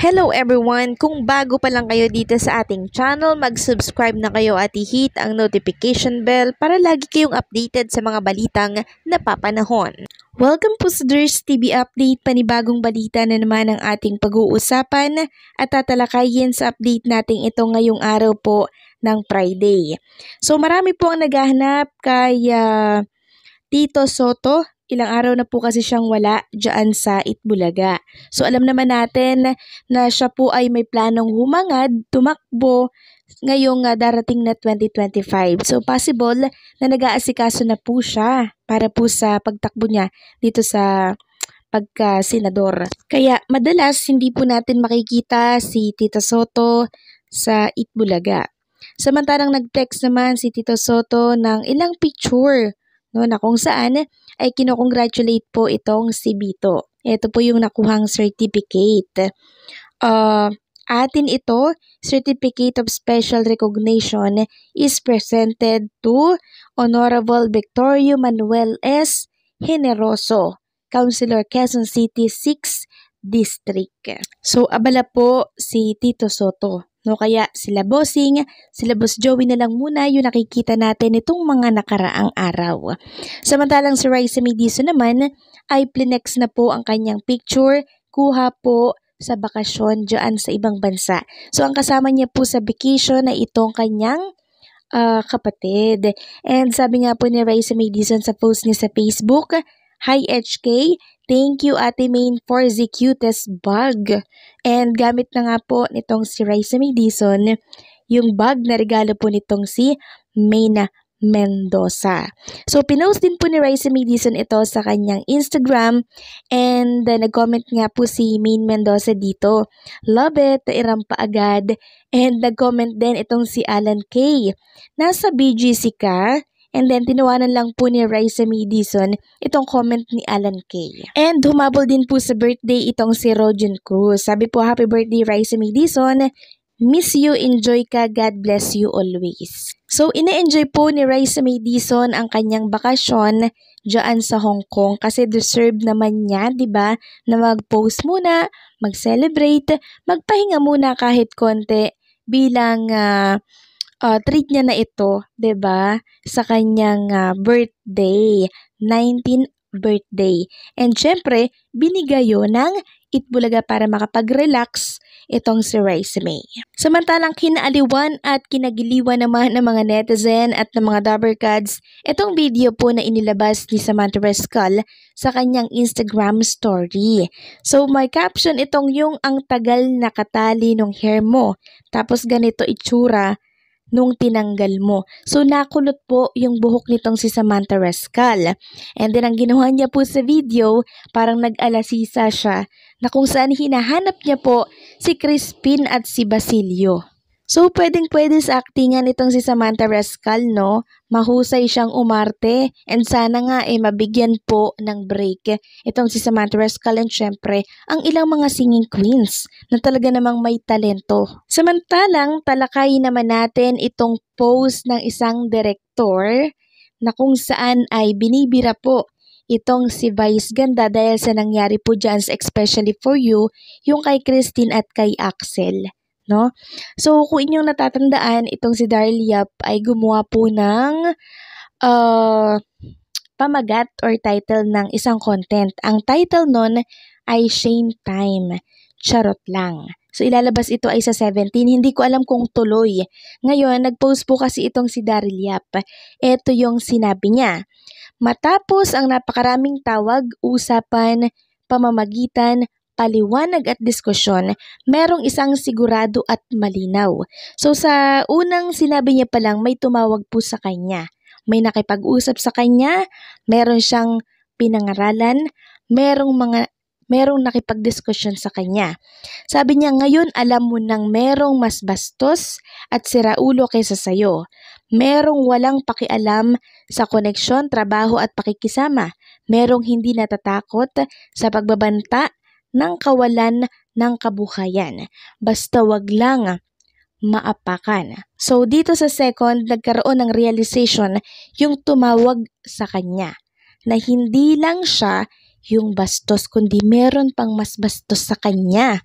Hello everyone! Kung bago pa lang kayo dito sa ating channel, mag-subscribe na kayo at i-hit ang notification bell para lagi kayong updated sa mga balitang napapanahon. Welcome po sa Durs TV Update, panibagong balita na naman ang ating pag-uusapan at tatalakayin sa update natin ito ngayong araw po ng Friday. So marami po ang naghahanap kay uh, Tito Soto ilang araw na po kasi siyang wala dyan sa Itbulaga. So alam naman natin na siya po ay may planong humangad, tumakbo ngayong uh, darating na 2025. So possible na nag-aasikaso na po siya para po sa pagtakbo niya dito sa pagka-senador. Kaya madalas hindi po natin makikita si Tita Soto sa Itbulaga. Samantalang nag-text naman si Tito Soto ng ilang picture no, na kung saan ay kinokongratulate po itong si Bito. Ito po yung nakuhang certificate. Uh, atin ito, Certificate of Special Recognition is presented to Honorable Victorio Manuel S. Generoso, Councilor Quezon City 6 District. So, abala po si Tito Soto No, kaya sila bossing, sila boss Joey na lang muna yung nakikita natin itong mga nakaraang araw. Samantalang si Raisa Mediso naman ay plinex na po ang kanyang picture, kuha po sa bakasyon dyan sa ibang bansa. So ang kasama niya po sa vacation ay itong kanyang uh, kapatid. And sabi nga po ni Raisa Madison sa post niya sa Facebook, Hi HK, thank you Ate Main for the cutest bug. And gamit na nga po nitong si Raisa May yung bug na regalo po nitong si Maina Mendoza. So, pinost din po ni Raisa May ito sa kanyang Instagram and uh, nag-comment nga po si Main Mendoza dito. Love it, iram pa agad. And nag-comment din itong si Alan K. Nasa BGC ka? And then, tinawanan lang po ni Raisa May Dison itong comment ni Alan Kay. And humabol din po sa birthday itong si Rojan Cruz. Sabi po, happy birthday Raisa May Dison. Miss you, enjoy ka, God bless you always. So, ina-enjoy po ni Raisa May Dison ang kanyang bakasyon dyan sa Hong Kong kasi deserve naman niya, di ba, na mag-post muna, mag-celebrate, magpahinga muna kahit konti bilang uh, uh, treat niya na ito, 'di ba? Sa kanyang uh, birthday, 19th birthday. And syempre, binigay 'yon ng Itbulaga para makapag-relax itong si Rice Samantalang kinaaliwan at kinagiliwan naman ng mga netizen at ng mga Dabbercads, itong video po na inilabas ni Samantha Rescal sa kanyang Instagram story. So my caption itong yung ang tagal nakatali ng hair mo, tapos ganito itsura nung tinanggal mo. So, nakulot po yung buhok nitong si Samantha Rescal. And then, ang ginawa niya po sa video, parang nag-alasisa siya na kung saan hinahanap niya po si Crispin at si Basilio. So, pwedeng-pwede sa actingan itong si Samantha Rescal, no? Mahusay siyang umarte and sana nga eh mabigyan po ng break itong si Samantha Rescal and syempre ang ilang mga singing queens na talaga namang may talento. Samantalang talakay naman natin itong post ng isang director na kung saan ay binibira po itong si Vice Ganda dahil sa nangyari po dyan especially for you, yung kay Christine at kay Axel no? So, kung inyong natatandaan, itong si Yap ay gumawa po ng uh, pamagat or title ng isang content. Ang title nun ay Shame Time. Charot lang. So, ilalabas ito ay sa 17. Hindi ko alam kung tuloy. Ngayon, nag-post po kasi itong si Daryl Yap. Ito yung sinabi niya. Matapos ang napakaraming tawag, usapan, pamamagitan, paliwanag at diskusyon, merong isang sigurado at malinaw. So sa unang sinabi niya pa lang, may tumawag po sa kanya. May nakipag-usap sa kanya, meron siyang pinangaralan, merong mga merong nakipagdiskusyon sa kanya. Sabi niya, ngayon alam mo nang merong mas bastos at siraulo kaysa sayo. Merong walang pakialam sa koneksyon, trabaho at pakikisama. Merong hindi natatakot sa pagbabanta ng kawalan ng kabuhayan. Basta wag lang maapakan. So dito sa second, nagkaroon ng realization yung tumawag sa kanya na hindi lang siya yung bastos kundi meron pang mas bastos sa kanya.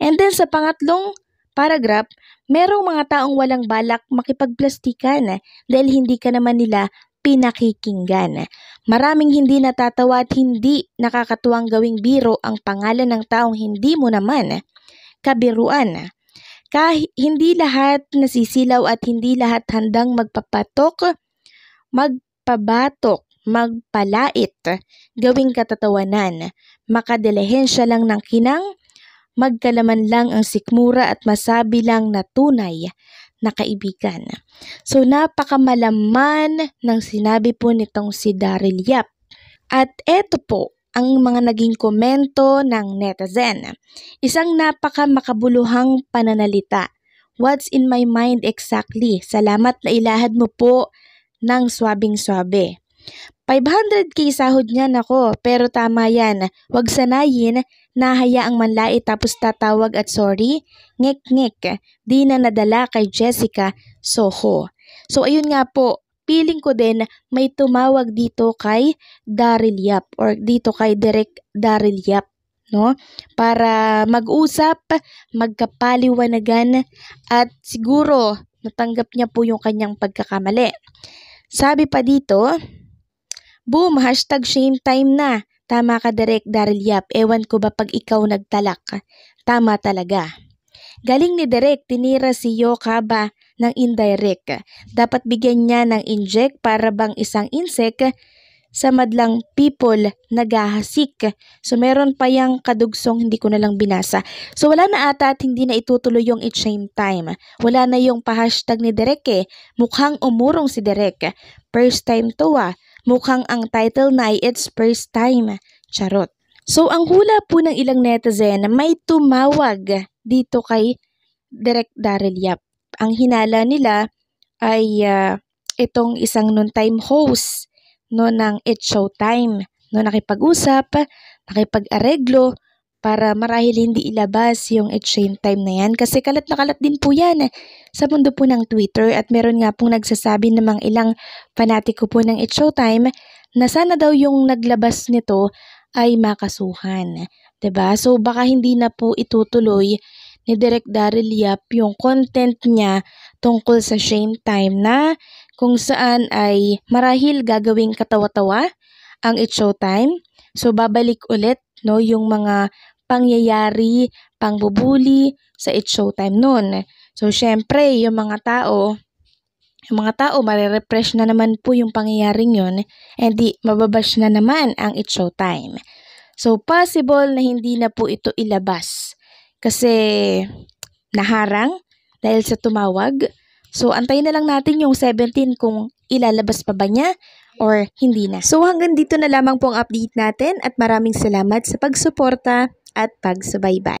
And then sa pangatlong paragraph, merong mga taong walang balak makipagplastikan dahil hindi ka naman nila pinakikinggan. Maraming hindi natatawa at hindi nakakatuwang gawing biro ang pangalan ng taong hindi mo naman kabiruan. Kahit hindi lahat nasisilaw at hindi lahat handang magpapatok, magpabatok, magpalait, gawing katatawanan, makadilehensya lang ng kinang, magkalaman lang ang sikmura at masabi lang na tunay na kaibigan. So napakamalaman ng sinabi po nitong si Daryl Yap. At eto po ang mga naging komento ng netizen. Isang napakamakabuluhang pananalita. What's in my mind exactly? Salamat na ilahad mo po ng swabing-swabe. 500k sahod niya nako, pero tama yan. Huwag sanayin na hayaang manlait tapos tatawag at sorry. Ngek-ngek, di na nadala kay Jessica Soho. So ayun nga po, feeling ko din may tumawag dito kay Daryl Yap or dito kay Direk Daryl Yap no? Para mag-usap, magkapaliwanagan at siguro natanggap niya po yung kanyang pagkakamali. Sabi pa dito, Boom! Hashtag shame time na. Tama ka direk, Daryl Yap. Ewan ko ba pag ikaw nagtalak. Tama talaga. Galing ni Derek, tinira si Yokaba ng indirect. Dapat bigyan niya ng inject para bang isang insect sa madlang people nagahasik. So meron pa yung kadugsong hindi ko na lang binasa. So wala na ata at hindi na itutuloy yung it shame time. Wala na yung pa-hashtag ni Derek eh. Mukhang umurong si Derek. First time to ah. Mukhang ang title na ay It's First Time. Charot. So, ang hula po ng ilang netizen may tumawag dito kay Direk Daryl Yap. Ang hinala nila ay uh, itong isang non-time host no ng It Showtime. No, nakipag-usap, nakipag-areglo, para marahil hindi ilabas yung exchange time na yan kasi kalat na kalat din po yan eh, sa mundo po ng Twitter at meron nga pong nagsasabi namang ilang panatiko po ng It's Showtime na sana daw yung naglabas nito ay makasuhan. ba diba? So baka hindi na po itutuloy ni Direk Daryl Yap yung content niya tungkol sa shame time na kung saan ay marahil gagawing katawa-tawa ang it show time. So babalik ulit no yung mga pangyayari, pangbubuli sa It's Showtime noon. So, syempre, yung mga tao, yung mga tao, marirepress na naman po yung pangyayaring yun, and di, mababash na naman ang It's Showtime. So, possible na hindi na po ito ilabas. Kasi, naharang dahil sa tumawag. So, antayin na lang natin yung 17 kung ilalabas pa ba niya or hindi na. So hanggang dito na lamang po ang update natin at maraming salamat sa pagsuporta at pagsubaybay.